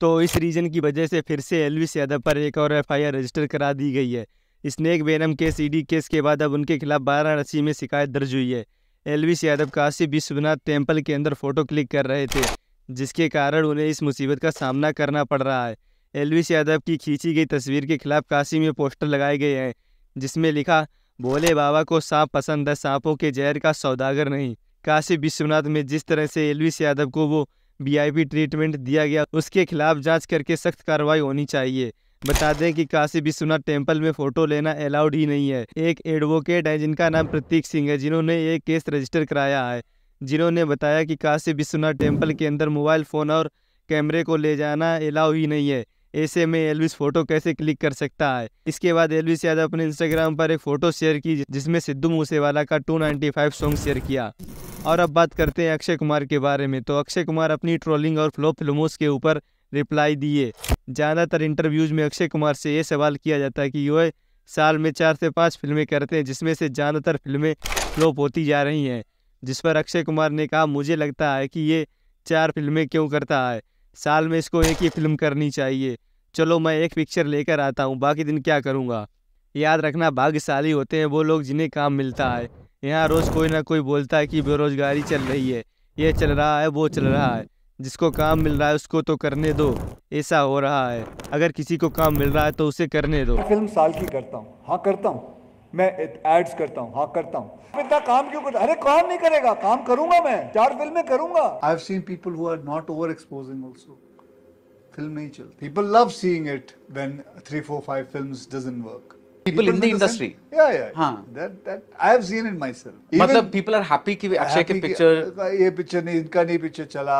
तो इस रीज़न की वजह से फिर से एलविस यादव पर एक और एफआईआर रजिस्टर करा दी गई है snake venom case ED case के बाद अब उनके खिलाफ वाराणसी में शिकायत दर्ज हुई है एलविस यादव काशी विश्वनाथ टेम्पल के अंदर फ़ोटो क्लिक कर रहे थे जिसके कारण उन्हें इस मुसीबत का सामना करना पड़ रहा है एलविस यादव की खींची गई तस्वीर के खिलाफ काशी में पोस्टर लगाए गए हैं जिसमें लिखा भोले बाबा को सांप पसंद है सांपों के जहर का सौदागर नहीं काशी विश्वनाथ में जिस तरह से एलविस यादव को वो वीआईपी ट्रीटमेंट दिया गया उसके खिलाफ जांच करके सख्त कार्रवाई होनी चाहिए बता दें कि काशी विश्वनाथ टेम्पल में फोटो लेना अलाउड ही नहीं है एक एडवोकेट है जिनका नाम प्रतीक सिंह है जिन्होंने ये केस रजिस्टर कराया है जिन्होंने बताया कि काशी विश्वनाथ टेम्पल के अंदर मोबाइल फ़ोन और कैमरे को ले जाना अलाउ ही नहीं है ऐसे में एलविस फोटो कैसे क्लिक कर सकता है इसके बाद एलविस यादव अपने इंस्टाग्राम पर एक फोटो शेयर की जिसमें सिद्धू मूसेवाला का 295 सॉन्ग शेयर किया और अब बात करते हैं अक्षय कुमार के बारे में तो अक्षय कुमार अपनी ट्रोलिंग और फ्लो फिल्मों के ऊपर रिप्लाई दिए ज़्यादातर इंटरव्यूज़ में अक्षय कुमार से ये सवाल किया जाता है कि वह साल में चार से पाँच फिल्में करते हैं जिसमें से ज़्यादातर फिल्में फ्लोप होती जा रही हैं जिस पर अक्षय कुमार ने कहा मुझे लगता है कि ये चार फिल्में क्यों करता है साल में इसको एक ही फिल्म करनी चाहिए चलो मैं एक पिक्चर लेकर आता हूँ बाकी दिन क्या करूँगा याद रखना भाग्यशाली होते हैं वो लोग जिन्हें काम मिलता है यहाँ रोज़ कोई ना कोई बोलता है कि बेरोज़गारी चल रही है ये चल रहा है वो चल रहा है जिसको काम मिल रहा है उसको तो करने दो ऐसा हो रहा है अगर किसी को काम मिल रहा है तो उसे करने दो फिल्म साल की करता हूँ हाँ करता हूँ मैं एड्स करता हूँ हाँ करता हूँ इतना काम क्यों करता अरे काम नहीं करेगा काम करूंगा मैं चार फिल्में करूंगा I have seen people who are not over exposing also film नहीं चलती people love seeing it when 3 4 5 films doesn't work people in the industry yeah yeah हाँ that that I have seen it myself matlab people are happy ki akshay ke picture ye picture nahi inka nahi picture चला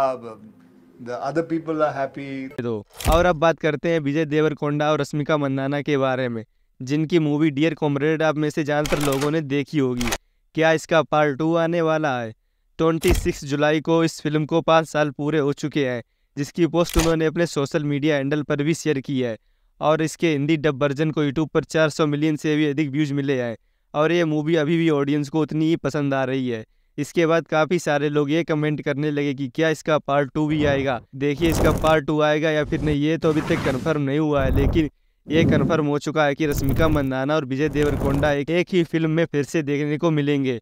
the other people are happy तो और अब बात करते हैं विजय देवरकोंडा और रश्मिका मंदाना के बारे में जिनकी मूवी डियर कॉमरेड आप में से ज़्यादातर लोगों ने देखी होगी क्या इसका पार्ट टू आने वाला है 26 जुलाई को इस फिल्म को पाँच साल पूरे हो चुके हैं जिसकी पोस्ट उन्होंने अपने सोशल मीडिया हैंडल पर भी शेयर की है और इसके हिंदी डब वर्जन को यूट्यूब पर 400 मिलियन से भी अधिक व्यूज मिले हैं और ये मूवी अभी भी ऑडियंस को उतनी ही पसंद आ रही है इसके बाद काफ़ी सारे लोग ये कमेंट करने लगे कि क्या इसका पार्ट टू भी आएगा देखिए इसका पार्ट टू आएगा या फिर नहीं ये तो अभी तक कन्फर्म नहीं हुआ है लेकिन ये कन्फर्म हो चुका है कि रश्मिका मंदाना और विजय देवरकोंडा एक, एक ही फिल्म में फिर से देखने को मिलेंगे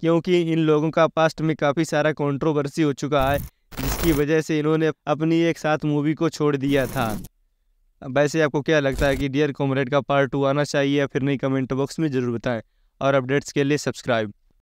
क्योंकि इन लोगों का पास्ट में काफ़ी सारा कॉन्ट्रोवर्सी हो चुका है जिसकी वजह से इन्होंने अपनी एक साथ मूवी को छोड़ दिया था वैसे आपको क्या लगता है कि डियर कॉमरेड का पार्ट टू आना चाहिए या फिर नहीं कमेंट बॉक्स में ज़रूर बताएं और अपडेट्स के लिए सब्सक्राइब